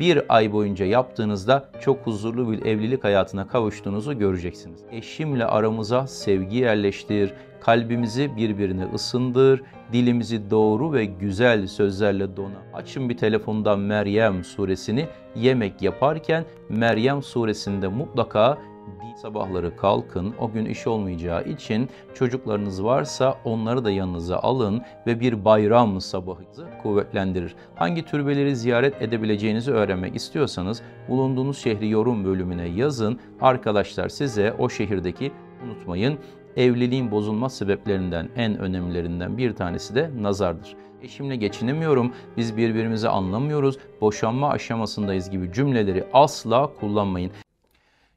bir ay boyunca yaptığınızda çok huzurlu bir evlilik hayatına kavuştuğunuzu göreceksiniz. Eşimle aramıza sevgi yerleştir, kalbimizi birbirine ısındır, dilimizi doğru ve güzel sözlerle dona. Açın bir telefonda Meryem suresini yemek yaparken Meryem suresinde mutlaka Sabahları kalkın, o gün iş olmayacağı için çocuklarınız varsa onları da yanınıza alın ve bir bayram sabahınızı kuvvetlendirir. Hangi türbeleri ziyaret edebileceğinizi öğrenmek istiyorsanız bulunduğunuz şehri yorum bölümüne yazın. Arkadaşlar size o şehirdeki unutmayın evliliğin bozulma sebeplerinden en önemlilerinden bir tanesi de nazardır. Eşimle geçinemiyorum, biz birbirimizi anlamıyoruz, boşanma aşamasındayız gibi cümleleri asla kullanmayın.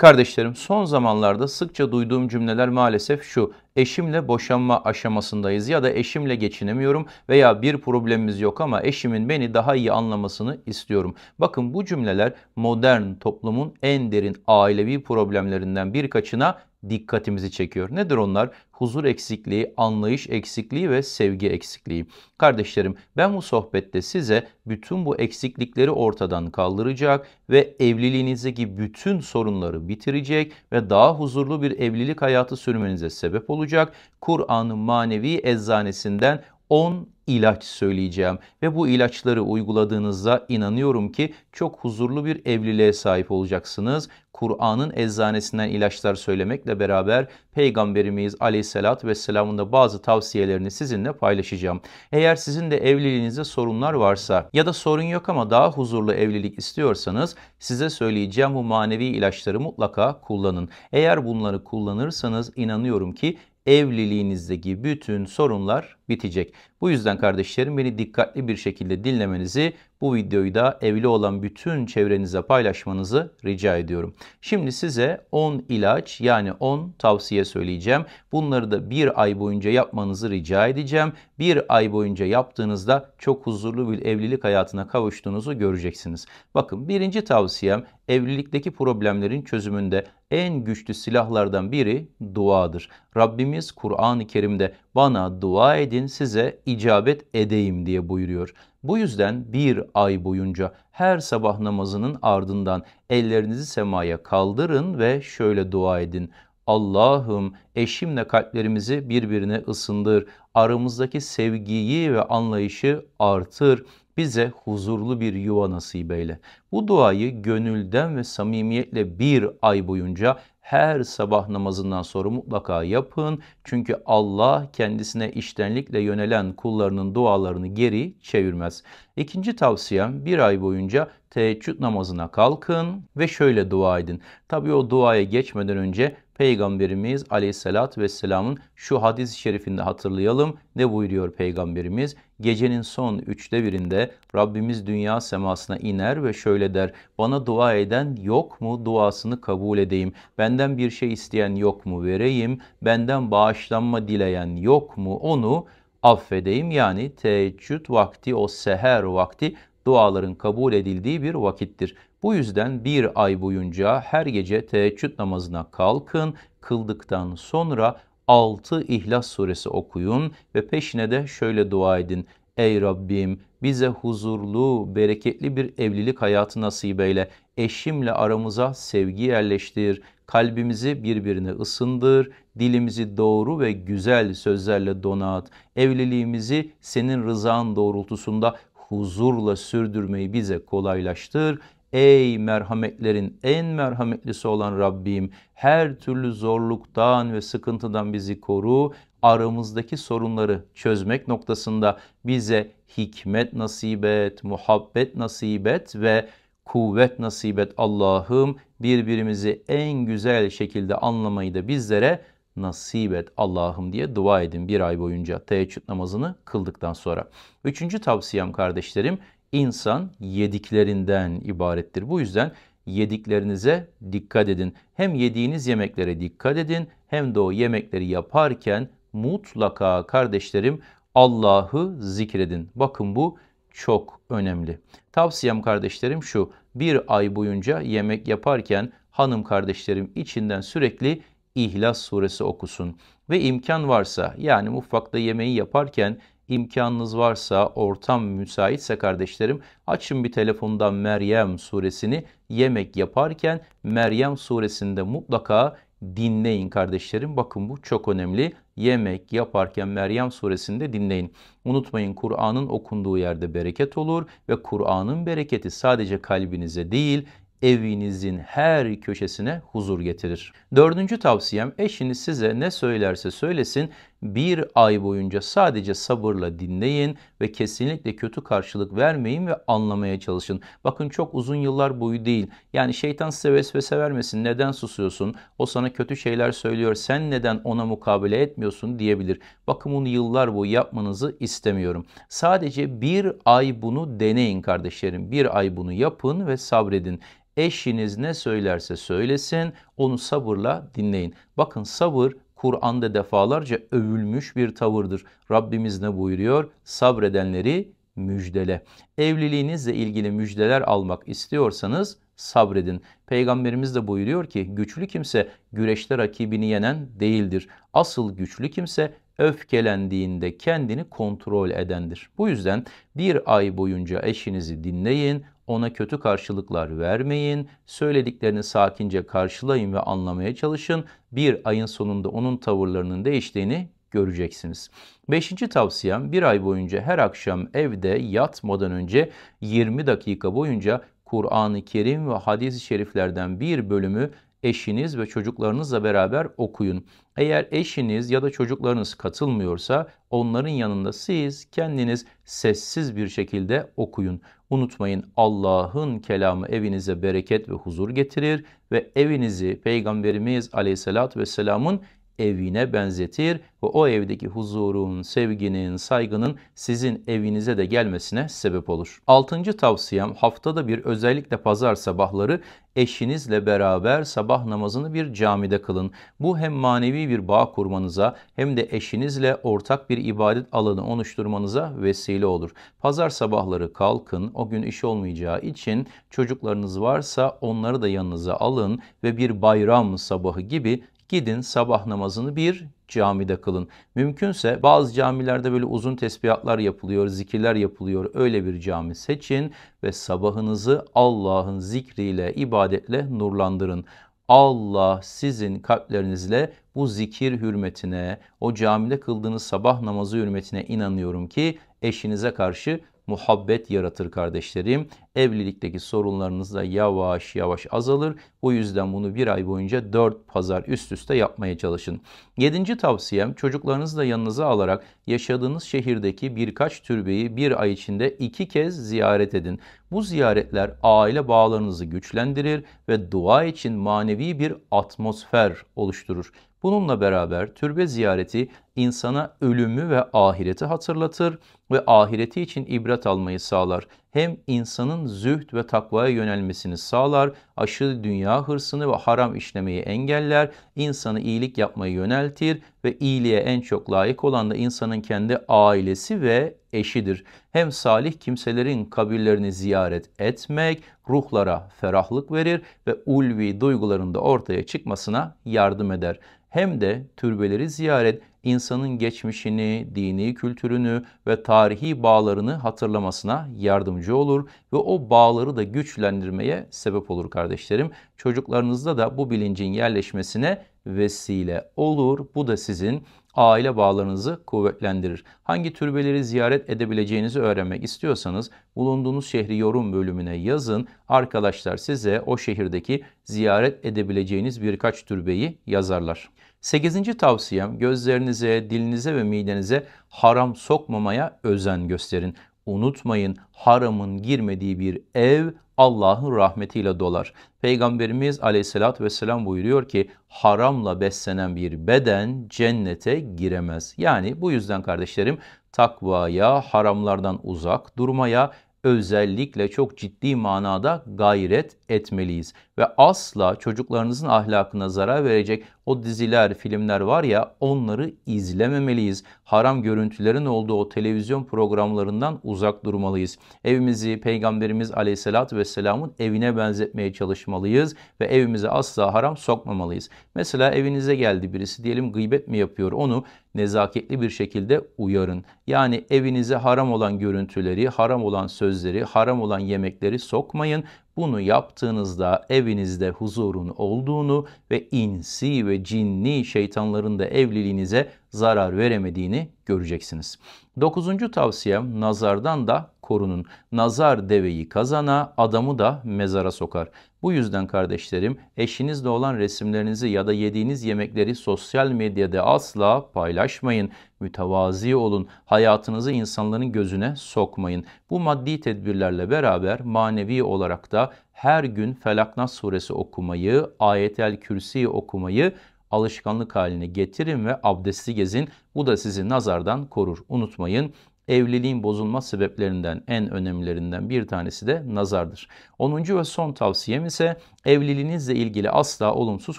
Kardeşlerim son zamanlarda sıkça duyduğum cümleler maalesef şu. Eşimle boşanma aşamasındayız ya da eşimle geçinemiyorum veya bir problemimiz yok ama eşimin beni daha iyi anlamasını istiyorum. Bakın bu cümleler modern toplumun en derin ailevi problemlerinden birkaçına dikkatimizi çekiyor. Nedir onlar? Huzur eksikliği, anlayış eksikliği ve sevgi eksikliği. Kardeşlerim ben bu sohbette size bütün bu eksiklikleri ortadan kaldıracak ve evliliğinizdeki bütün sorunları bitirecek ve daha huzurlu bir evlilik hayatı sürmenize sebep olacak. Kur'an'ın manevi eczanesinden 10 ilaç söyleyeceğim ve bu ilaçları uyguladığınızda inanıyorum ki çok huzurlu bir evliliğe sahip olacaksınız. Kur'an'ın eczanesinden ilaçlar söylemekle beraber Peygamberimiz Aleyhisselatü Vesselam'ın da bazı tavsiyelerini sizinle paylaşacağım. Eğer sizin de evliliğinizde sorunlar varsa ya da sorun yok ama daha huzurlu evlilik istiyorsanız size söyleyeceğim bu manevi ilaçları mutlaka kullanın. Eğer bunları kullanırsanız inanıyorum ki evliliğinizdeki bütün sorunlar bitecek. Bu yüzden kardeşlerim beni dikkatli bir şekilde dinlemenizi, bu videoyu da evli olan bütün çevrenize paylaşmanızı rica ediyorum. Şimdi size 10 ilaç yani 10 tavsiye söyleyeceğim. Bunları da bir ay boyunca yapmanızı rica edeceğim. Bir ay boyunca yaptığınızda çok huzurlu bir evlilik hayatına kavuştuğunuzu göreceksiniz. Bakın birinci tavsiyem evlilikteki problemlerin çözümünde en güçlü silahlardan biri duadır. Rabbimiz Kur'an-ı Kerim'de bana dua edin size icabet edeyim diye buyuruyor. Bu yüzden bir ay boyunca her sabah namazının ardından ellerinizi semaya kaldırın ve şöyle dua edin. Allah'ım eşimle kalplerimizi birbirine ısındır. Aramızdaki sevgiyi ve anlayışı artır bize huzurlu bir yuva nasip eyle. Bu duayı gönülden ve samimiyetle bir ay boyunca her sabah namazından sonra mutlaka yapın. Çünkü Allah kendisine iştenlikle yönelen kullarının dualarını geri çevirmez. İkinci tavsiyem bir ay boyunca teheccüd namazına kalkın ve şöyle dua edin. Tabii o duaya geçmeden önce Peygamberimiz aleyhissalatü vesselamın şu hadis-i şerifinde hatırlayalım. Ne buyuruyor Peygamberimiz? Gecenin son üçte birinde Rabbimiz dünya semasına iner ve şöyle der. Bana dua eden yok mu duasını kabul edeyim. Benden bir şey isteyen yok mu vereyim. Benden bağışlanma dileyen yok mu onu affedeyim. Yani teheccüd vakti o seher vakti duaların kabul edildiği bir vakittir. Bu yüzden bir ay boyunca her gece teheccüd namazına kalkın, kıldıktan sonra altı İhlas suresi okuyun ve peşine de şöyle dua edin. Ey Rabbim bize huzurlu, bereketli bir evlilik hayatı nasip eyle. Eşimle aramıza sevgi yerleştir. Kalbimizi birbirine ısındır. Dilimizi doğru ve güzel sözlerle donat. Evliliğimizi senin rızan doğrultusunda huzurla sürdürmeyi bize kolaylaştır. Ey merhametlerin en merhametlisi olan Rabbim her türlü zorluktan ve sıkıntıdan bizi koru. Aramızdaki sorunları çözmek noktasında bize hikmet nasip et, muhabbet nasip et ve kuvvet nasip et Allah'ım birbirimizi en güzel şekilde anlamayı da bizlere nasip et Allah'ım diye dua edin bir ay boyunca teheccüd namazını kıldıktan sonra. Üçüncü tavsiyem kardeşlerim insan yediklerinden ibarettir. Bu yüzden yediklerinize dikkat edin. Hem yediğiniz yemeklere dikkat edin hem de o yemekleri yaparken mutlaka kardeşlerim Allah'ı zikredin. Bakın bu çok önemli. Tavsiyem kardeşlerim şu. Bir ay boyunca yemek yaparken hanım kardeşlerim içinden sürekli İhlas suresi okusun ve imkan varsa yani mutfakta yemeği yaparken imkanınız varsa, ortam müsaitse kardeşlerim açın bir telefonda Meryem suresini yemek yaparken Meryem suresinde mutlaka dinleyin kardeşlerim. Bakın bu çok önemli. Yemek yaparken Meryem suresinde dinleyin. Unutmayın Kur'an'ın okunduğu yerde bereket olur ve Kur'an'ın bereketi sadece kalbinize değil evinizin her köşesine huzur getirir. Dördüncü tavsiyem eşiniz size ne söylerse söylesin bir ay boyunca sadece sabırla dinleyin ve kesinlikle kötü karşılık vermeyin ve anlamaya çalışın. Bakın çok uzun yıllar boyu değil. Yani şeytan size vesvese vermesin. Neden susuyorsun? O sana kötü şeyler söylüyor. Sen neden ona mukabele etmiyorsun diyebilir. Bakın bunu yıllar boyu yapmanızı istemiyorum. Sadece bir ay bunu deneyin kardeşlerim. Bir ay bunu yapın ve sabredin. Eşiniz ne söylerse söylesin onu sabırla dinleyin. Bakın sabır Kur'an'da defalarca övülmüş bir tavırdır. Rabbimiz ne buyuruyor? Sabredenleri müjdele. Evliliğinizle ilgili müjdeler almak istiyorsanız sabredin. Peygamberimiz de buyuruyor ki güçlü kimse güreşte rakibini yenen değildir. Asıl güçlü kimse öfkelendiğinde kendini kontrol edendir. Bu yüzden bir ay boyunca eşinizi dinleyin, ona kötü karşılıklar vermeyin, söylediklerini sakince karşılayın ve anlamaya çalışın. Bir ayın sonunda onun tavırlarının değiştiğini göreceksiniz. Beşinci tavsiyem bir ay boyunca her akşam evde yatmadan önce 20 dakika boyunca Kur'an-ı Kerim ve hadis-i şeriflerden bir bölümü eşiniz ve çocuklarınızla beraber okuyun. Eğer eşiniz ya da çocuklarınız katılmıyorsa onların yanında siz kendiniz sessiz bir şekilde okuyun. Unutmayın Allah'ın kelamı evinize bereket ve huzur getirir ve evinizi Peygamberimiz Aleyhisselatü Vesselam'ın evine benzetir ve o evdeki huzurun, sevginin, saygının sizin evinize de gelmesine sebep olur. Altıncı tavsiyem haftada bir özellikle pazar sabahları eşinizle beraber sabah namazını bir camide kılın. Bu hem manevi bir bağ kurmanıza hem de eşinizle ortak bir ibadet alanı oluşturmanıza vesile olur. Pazar sabahları kalkın, o gün iş olmayacağı için çocuklarınız varsa onları da yanınıza alın ve bir bayram sabahı gibi Gidin sabah namazını bir camide kılın. Mümkünse bazı camilerde böyle uzun tesbihatlar yapılıyor, zikirler yapılıyor. Öyle bir cami seçin ve sabahınızı Allah'ın zikriyle, ibadetle nurlandırın. Allah sizin kalplerinizle bu zikir hürmetine, o camide kıldığınız sabah namazı hürmetine inanıyorum ki eşinize karşı muhabbet yaratır kardeşlerim. Evlilikteki sorunlarınız da yavaş yavaş azalır. O yüzden bunu bir ay boyunca 4 pazar üst üste yapmaya çalışın. Yedinci tavsiyem çocuklarınızı da yanınıza alarak yaşadığınız şehirdeki birkaç türbeyi bir ay içinde iki kez ziyaret edin. Bu ziyaretler aile bağlarınızı güçlendirir ve dua için manevi bir atmosfer oluşturur. Bununla beraber türbe ziyareti insana ölümü ve ahireti hatırlatır ve ahireti için ibret almayı sağlar. Hem insanın zühd ve takvaya yönelmesini sağlar, aşırı dünya hırsını ve haram işlemeyi engeller, insanı iyilik yapmayı yöneltir ve iyiliğe en çok layık olan da insanın kendi ailesi ve eşidir. Hem salih kimselerin kabirlerini ziyaret etmek ruhlara ferahlık verir ve ulvi duygularında ortaya çıkmasına yardım eder. Hem de türbeleri ziyaret insanın geçmişini, dini kültürünü ve tarihi bağlarını hatırlamasına yardımcı olur ve o bağları da güçlendirmeye sebep olur kardeşlerim. Çocuklarınızda da bu bilincin yerleşmesine vesile olur. Bu da sizin aile bağlarınızı kuvvetlendirir. Hangi türbeleri ziyaret edebileceğinizi öğrenmek istiyorsanız bulunduğunuz şehri yorum bölümüne yazın. Arkadaşlar size o şehirdeki ziyaret edebileceğiniz birkaç türbeyi yazarlar. Sekizinci tavsiyem gözlerinize, dilinize ve midenize haram sokmamaya özen gösterin. Unutmayın haramın girmediği bir ev Allah'ın rahmetiyle dolar. Peygamberimiz aleyhissalatü vesselam buyuruyor ki haramla beslenen bir beden cennete giremez. Yani bu yüzden kardeşlerim takvaya, haramlardan uzak durmaya özellikle çok ciddi manada gayret etmeliyiz ve asla çocuklarınızın ahlakına zarar verecek o diziler, filmler var ya onları izlememeliyiz. Haram görüntülerin olduğu o televizyon programlarından uzak durmalıyız. Evimizi Peygamberimiz Aleyhisselatü Vesselam'ın evine benzetmeye çalışmalıyız ve evimize asla haram sokmamalıyız. Mesela evinize geldi birisi diyelim gıybet mi yapıyor onu nezaketli bir şekilde uyarın. Yani evinize haram olan görüntüleri, haram olan sözleri, haram olan yemekleri sokmayın. Bunu yaptığınızda evinizde huzurun olduğunu ve insi ve cinni şeytanların da evliliğinize zarar veremediğini göreceksiniz. Dokuzuncu tavsiyem nazardan da korunun. Nazar deveyi kazana, adamı da mezara sokar. Bu yüzden kardeşlerim eşinizle olan resimlerinizi ya da yediğiniz yemekleri sosyal medyada asla paylaşmayın. Mütevazi olun. Hayatınızı insanların gözüne sokmayın. Bu maddi tedbirlerle beraber manevi olarak da her gün Felaknas suresi okumayı, Ayetel Kürsi okumayı alışkanlık haline getirin ve abdesti gezin. Bu da sizi nazardan korur. Unutmayın evliliğin bozulma sebeplerinden en önemlilerinden bir tanesi de nazardır. 10. ve son tavsiyem ise evliliğinizle ilgili asla olumsuz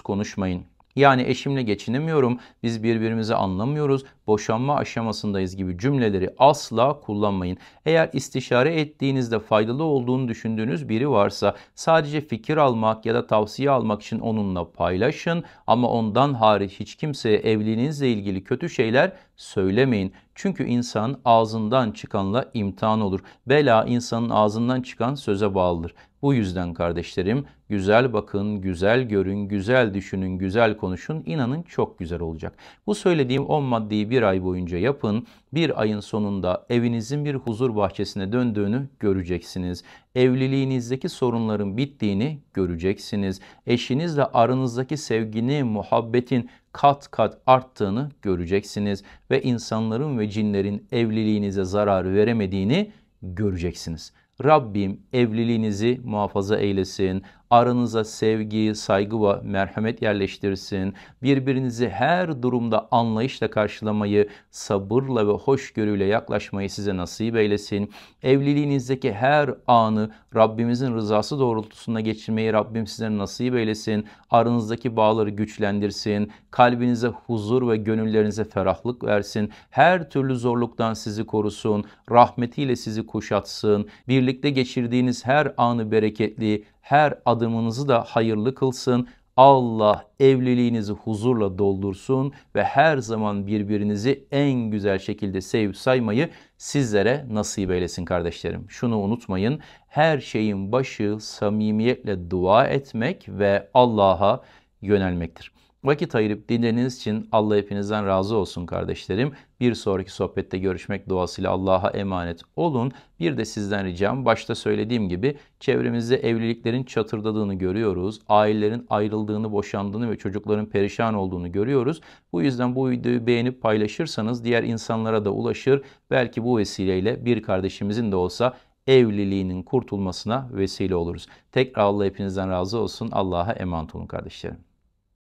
konuşmayın. Yani eşimle geçinemiyorum, biz birbirimizi anlamıyoruz, boşanma aşamasındayız gibi cümleleri asla kullanmayın. Eğer istişare ettiğinizde faydalı olduğunu düşündüğünüz biri varsa sadece fikir almak ya da tavsiye almak için onunla paylaşın ama ondan hariç hiç kimseye evliliğinizle ilgili kötü şeyler söylemeyin. Çünkü insan ağzından çıkanla imtihan olur. Bela insanın ağzından çıkan söze bağlıdır. Bu yüzden kardeşlerim güzel bakın, güzel görün, güzel düşünün, güzel konuşun. İnanın çok güzel olacak. Bu söylediğim 10 maddeyi bir ay boyunca yapın. Bir ayın sonunda evinizin bir huzur bahçesine döndüğünü göreceksiniz. Evliliğinizdeki sorunların bittiğini göreceksiniz. Eşinizle aranızdaki sevgini, muhabbetin kat kat arttığını göreceksiniz ve insanların ve cinlerin evliliğinize zarar veremediğini göreceksiniz. Rabbim evliliğinizi muhafaza eylesin aranıza sevgi, saygı ve merhamet yerleştirsin. Birbirinizi her durumda anlayışla karşılamayı, sabırla ve hoşgörüyle yaklaşmayı size nasip eylesin. Evliliğinizdeki her anı Rabbimizin rızası doğrultusunda geçirmeyi Rabbim size nasip eylesin. Aranızdaki bağları güçlendirsin. Kalbinize huzur ve gönüllerinize ferahlık versin. Her türlü zorluktan sizi korusun. Rahmetiyle sizi kuşatsın. Birlikte geçirdiğiniz her anı bereketli, her adımınızı da hayırlı kılsın. Allah evliliğinizi huzurla doldursun ve her zaman birbirinizi en güzel şekilde sevip saymayı sizlere nasip eylesin kardeşlerim. Şunu unutmayın. Her şeyin başı samimiyetle dua etmek ve Allah'a yönelmektir. Vakit ayırıp dinlediğiniz için Allah hepinizden razı olsun kardeşlerim. Bir sonraki sohbette görüşmek duasıyla Allah'a emanet olun. Bir de sizden ricam başta söylediğim gibi çevremizde evliliklerin çatırdadığını görüyoruz. Ailelerin ayrıldığını, boşandığını ve çocukların perişan olduğunu görüyoruz. Bu yüzden bu videoyu beğenip paylaşırsanız diğer insanlara da ulaşır. Belki bu vesileyle bir kardeşimizin de olsa evliliğinin kurtulmasına vesile oluruz. Tekrar Allah hepinizden razı olsun. Allah'a emanet olun kardeşlerim.